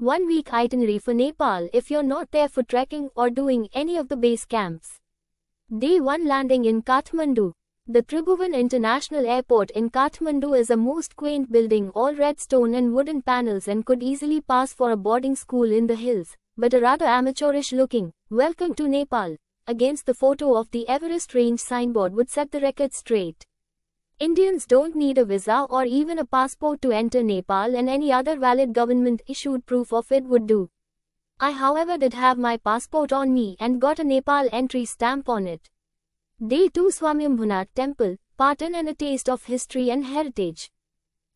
One week itinerary for Nepal if you're not there for trekking or doing any of the base camps. Day 1 Landing in Kathmandu. The Tribhuvan International Airport in Kathmandu is a most quaint building all red stone and wooden panels and could easily pass for a boarding school in the hills, but a rather amateurish looking, welcome to Nepal, against the photo of the Everest range signboard would set the record straight. Indians don't need a visa or even a passport to enter Nepal and any other valid government-issued proof of it would do. I however did have my passport on me and got a Nepal entry stamp on it. Day 2 Swamyambhunat Temple, Patan and a taste of history and heritage.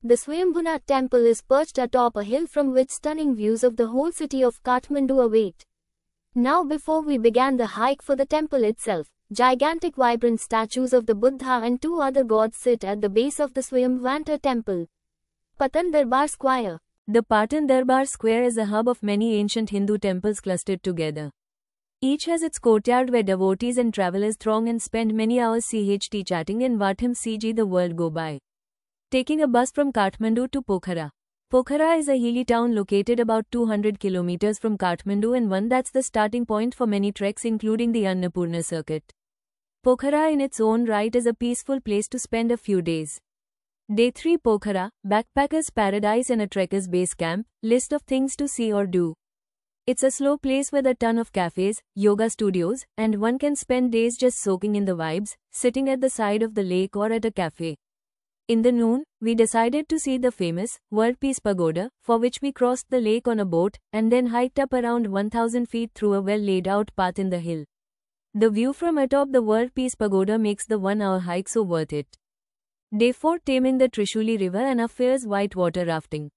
The Swayambhunat Temple is perched atop a hill from which stunning views of the whole city of Kathmandu await. Now before we began the hike for the temple itself, gigantic vibrant statues of the Buddha and two other gods sit at the base of the Swayamvanta temple. Patan Darbar Square The Patan Darbar Square is a hub of many ancient Hindu temples clustered together. Each has its courtyard where devotees and travelers throng and spend many hours CHT chatting and Vatham CG the world go by. Taking a bus from Kathmandu to Pokhara. Pokhara is a hilly town located about 200 kilometers from Kathmandu and one that's the starting point for many treks including the Annapurna circuit. Pokhara in its own right is a peaceful place to spend a few days. Day 3 Pokhara, Backpacker's Paradise and a Trekker's Base Camp, list of things to see or do. It's a slow place with a ton of cafes, yoga studios, and one can spend days just soaking in the vibes, sitting at the side of the lake or at a cafe. In the noon, we decided to see the famous World Peace Pagoda, for which we crossed the lake on a boat and then hiked up around 1000 feet through a well laid out path in the hill. The view from atop the World Peace Pagoda makes the one hour hike so worth it. Day 4 taming in the Trishuli River and a fierce whitewater rafting.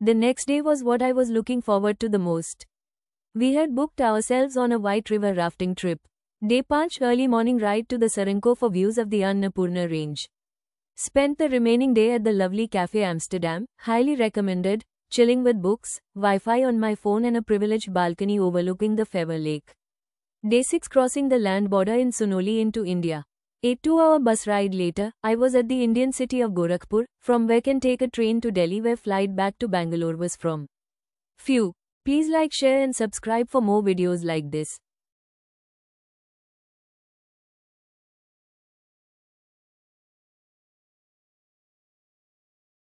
The next day was what I was looking forward to the most. We had booked ourselves on a White River rafting trip. Day 5 early morning ride to the Saranko for views of the Annapurna range. Spent the remaining day at the lovely Cafe Amsterdam, highly recommended, chilling with books, Wi-Fi on my phone and a privileged balcony overlooking the Fever Lake. Day 6 crossing the land border in Sunoli into India. A two-hour bus ride later, I was at the Indian city of Gorakhpur, from where can take a train to Delhi where flight back to Bangalore was from. Phew! Please like, share and subscribe for more videos like this.